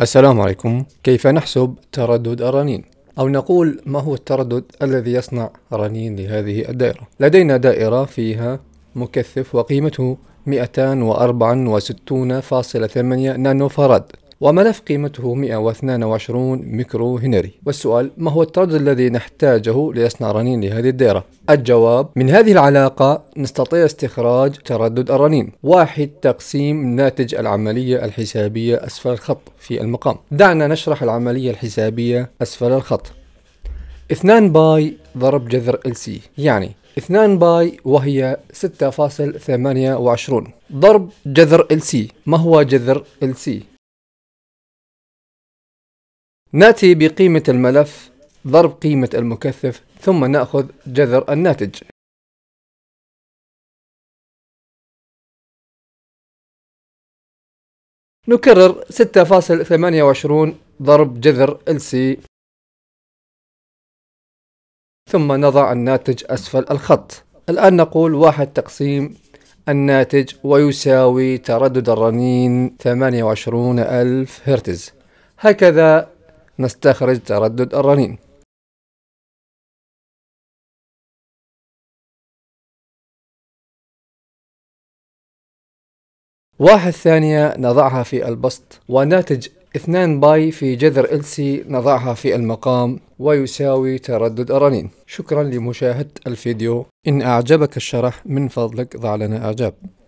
السلام عليكم كيف نحسب تردد الرنين أو نقول ما هو التردد الذي يصنع رنين لهذه الدائرة لدينا دائرة فيها مكثف وقيمته 264.8 نانو فراد وملف قيمته 122 ميكرو هنري والسؤال ما هو التردد الذي نحتاجه ليصنع رنين لهذه الدائرة؟ الجواب من هذه العلاقة نستطيع استخراج تردد الرنين واحد تقسيم ناتج العملية الحسابية أسفل الخط في المقام دعنا نشرح العملية الحسابية أسفل الخط 2 باي ضرب جذر LC يعني 2 باي وهي 6.28 ضرب جذر LC ما هو جذر LC؟ نأتي بقيمة الملف ضرب قيمة المكثف ثم نأخذ جذر الناتج نكرر 6.28 ضرب جذر LC ثم نضع الناتج أسفل الخط الآن نقول واحد تقسيم الناتج ويساوي تردد الرنين 28000 هرتز هكذا نستخرج تردد الرنين واحد ثانية نضعها في البسط وناتج 2 باي في جذر إلسي نضعها في المقام ويساوي تردد الرنين شكرا لمشاهدة الفيديو إن أعجبك الشرح من فضلك ضع لنا إعجاب